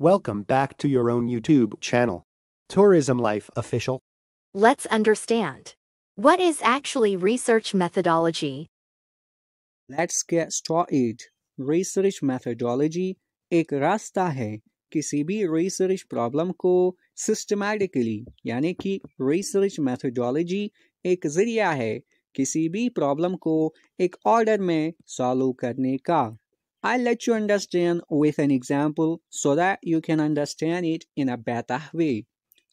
Welcome back to your own YouTube channel. Tourism Life Official. Let's understand. What is actually research methodology? Let's get started. Research methodology एक रास्ता है किसी भी research problem को systematically यानी कि research methodology एक जरिया है किसी भी problem को एक order में solve करने का I'll let you understand with an example so that you can understand it in a better way.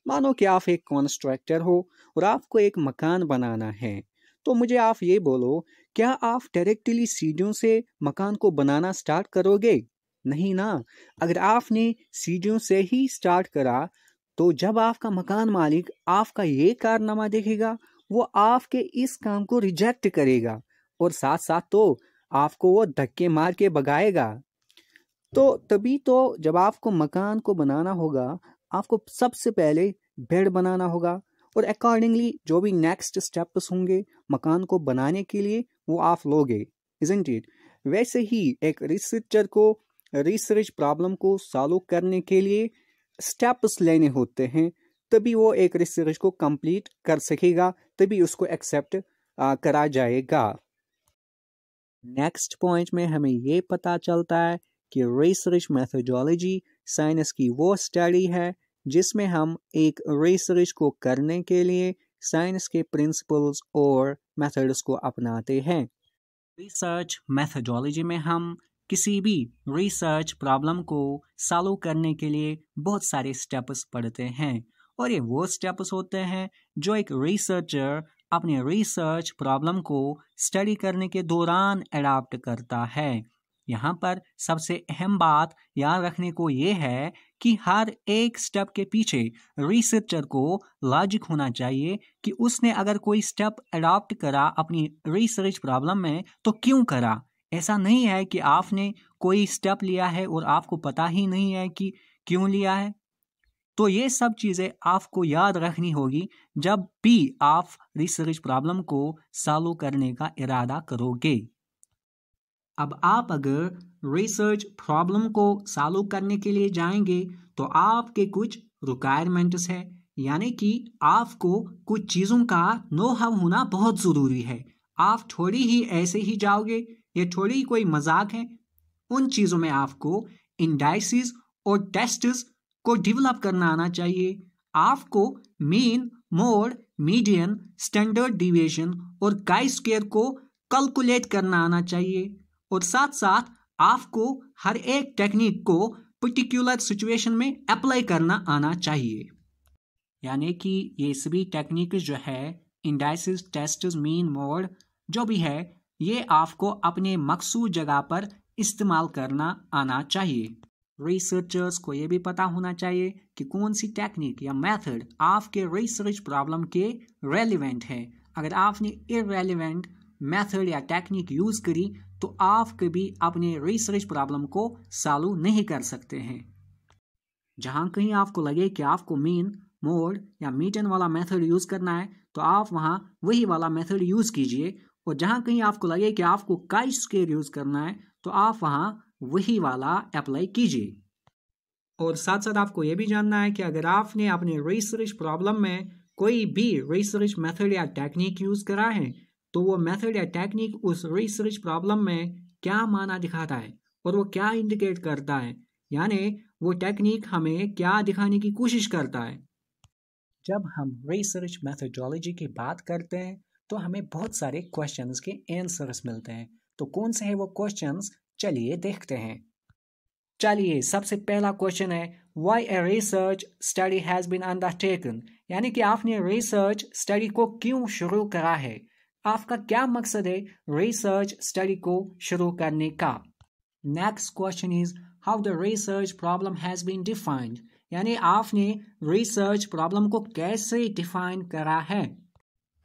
मानो कि आप एक कॉन्स्ट्रक्टर हो और आपको एक मकान बनाना है तो मुझे आप ये बोलो क्या आप डायरेक्टली सीढ़ियों से मकान को बनाना स्टार्ट करोगे नहीं ना अगर आपने सीढ़ियों से ही स्टार्ट करा तो जब आपका मकान मालिक आपका ये कारनामा देखेगा वो आपके इस काम को रिजेक्ट करेगा और साथ साथ तो आपको वो धक्के मार के भगाएगा तो तभी तो जब आपको मकान को बनाना होगा आपको सबसे पहले बेड बनाना होगा और अकॉर्डिंगली जो भी नेक्स्ट स्टेप्स होंगे मकान को बनाने के लिए वो आप लोगे इजेंट इट वैसे ही एक रिसर्चर को रिसर्च प्रॉब्लम को सॉल्व करने के लिए स्टेप्स लेने होते हैं तभी वो एक रिसर्च को कंप्लीट कर सकेगा तभी उसको एक्सेप्ट करा जाएगा नेक्स्ट पॉइंट में हमें ये पता चलता है कि रिसर्च मैथोडोलॉजी साइंस की वो स्टडी है जिसमें हम एक रिसर्च को करने के लिए साइंस के प्रिंसिपल्स और मेथड्स को अपनाते हैं रिसर्च मैथडोलॉजी में हम किसी भी रिसर्च प्रॉब्लम को सॉल्व करने के लिए बहुत सारे स्टेप्स पढ़ते हैं और ये वो स्टेप्स होते हैं जो एक रिसर्चर अपने रिसर्च प्रॉब्लम को स्टडी करने के दौरान अडाप्ट करता है यहाँ पर सबसे अहम बात याद रखने को ये है कि हर एक स्टेप के पीछे रिसर्चर को लॉजिक होना चाहिए कि उसने अगर कोई स्टेप अडॉप्ट करा अपनी रिसर्च प्रॉब्लम में तो क्यों करा ऐसा नहीं है कि आपने कोई स्टेप लिया है और आपको पता ही नहीं है कि क्यों लिया है तो ये सब चीज़ें आपको याद रखनी होगी जब भी आप रिसर्च प्रॉब्लम को सॉल्व करने का इरादा करोगे अब आप अगर रिसर्च प्रॉब्लम को सॉल्व करने के लिए जाएंगे तो आपके कुछ रिक्वायरमेंट्स है यानी कि आपको कुछ चीज़ों का नो हव होना बहुत ज़रूरी है आप थोड़ी ही ऐसे ही जाओगे ये थोड़ी ही कोई मजाक है उन चीज़ों में आपको इंडाइसिस और टेस्ट्स को डेवलप करना आना चाहिए आपको mean mode median standard deviation और काई स्केयर को कैलकुलेट करना आना चाहिए और साथ साथ आपको हर एक टेक्निक को पर्टिकुलर सिचुएशन में अप्लाई करना आना चाहिए यानी कि ये सभी टेक्निक जो है इंडाइसिस टेस्ट मीन मोड जो भी है ये आपको अपने मकसूद जगह पर इस्तेमाल करना आना चाहिए रिसर्चर्स को ये भी पता होना चाहिए कि कौन सी टेक्निक या मेथड आपके रिसर्च प्रॉब्लम के रेलिवेंट है अगर आपने इरेलीवेंट मेथड या टेक्निक यूज़ करी तो आप कभी अपने रिसर्च प्रॉब्लम को सॉल्व नहीं कर सकते हैं जहाँ कहीं आपको लगे कि आपको मेन मोड या मीटन वाला मेथड यूज़ करना है तो आप वहाँ वही वाला मेथड यूज़ कीजिए और जहाँ कहीं आपको लगे कि आपको काइ स्केर यूज़ करना है तो आप वहाँ वही वाला अप्लाई कीजिए और साथ साथ आपको ये भी जानना है कि अगर आपने अपने रिसर्च प्रॉब्लम में कोई भी रिसर्च मेथड या टेक्निक यूज़ करा है तो वो मेथड या टेक्निक उस रिसर्च प्रॉब्लम में क्या माना दिखाता है और वो क्या इंडिकेट करता है यानी वो टेक्निक हमें क्या दिखाने की कोशिश करता है जब हम रिसर्च मैथडोलॉजी की बात करते हैं तो हमें बहुत सारे क्वेश्चंस के आंसर्स मिलते हैं तो कौन से हैं वो क्वेश्चंस चलिए देखते हैं चलिए सबसे पहला क्वेश्चन है why a research study has been undertaken यानी कि आपने रिसर्च स्टडी को क्यों शुरू करा है आपका क्या मकसद है रिसर्च स्टडी को शुरू करने का next question is how the research problem has been defined यानी आपने रिसर्च प्रॉब्लम को कैसे डिफाइन करा है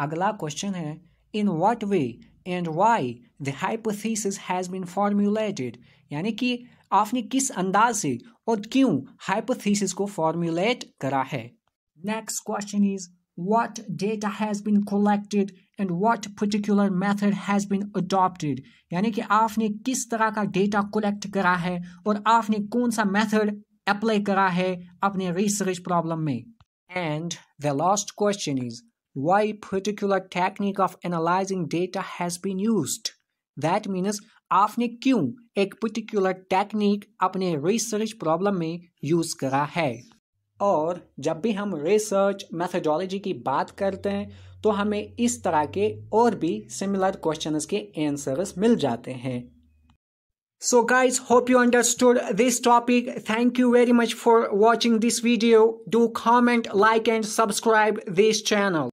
अगला क्वेश्चन है in what way and why the hypothesis has been formulated यानी कि आपने किस अंदाज से और क्यों हाइपोथीसिस को फॉर्मुलेट करा है next question is what data has been collected and what particular method has been adopted यानी कि आपने किस तरह का डेटा कलेक्ट करा है और आपने कौन सा मेथड अप्लाई करा है अपने रिसर्च प्रॉब्लम में and the last question is why a particular technique of analyzing data has been used. That means आपने क्यों एक पर्टिकुलर टेक्निक अपने रिसर्च प्रॉब्लम में यूज करा है और जब भी हम रिसर्च मैथडोलॉजी की बात करते हैं तो हमें इस तरह के और भी सिमिलर क्वेश्चन के आंसर्स मिल जाते हैं so guys hope you understood this topic thank you very much for watching this video do comment like and subscribe this channel